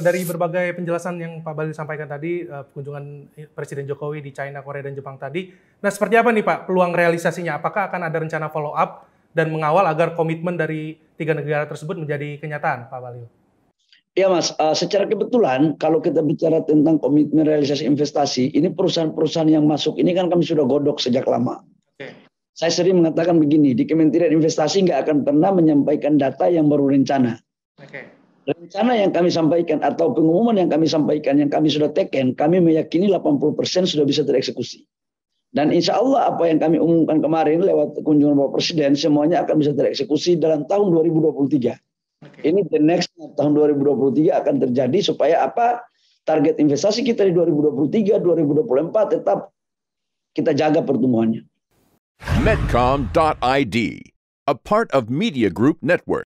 Dari berbagai penjelasan yang Pak Bali sampaikan tadi, eh, kunjungan Presiden Jokowi di China, Korea, dan Jepang tadi, nah seperti apa nih Pak peluang realisasinya? Apakah akan ada rencana follow up dan mengawal agar komitmen dari tiga negara tersebut menjadi kenyataan, Pak Bali? Ya Mas, eh, secara kebetulan kalau kita bicara tentang komitmen realisasi investasi, ini perusahaan-perusahaan yang masuk ini kan kami sudah godok sejak lama. Oke. Saya sering mengatakan begini, di Kementerian Investasi nggak akan pernah menyampaikan data yang baru rencana. Oke. Rencana yang kami sampaikan atau pengumuman yang kami sampaikan, yang kami sudah teken, kami meyakini 80% sudah bisa tereksekusi. Dan insya Allah apa yang kami umumkan kemarin lewat kunjungan Bapak Presiden, semuanya akan bisa tereksekusi dalam tahun 2023. Okay. Ini the next tahun 2023 akan terjadi supaya apa target investasi kita di 2023, 2024 tetap kita jaga pertumbuhannya. Medcom.id, a part of Media Group Network.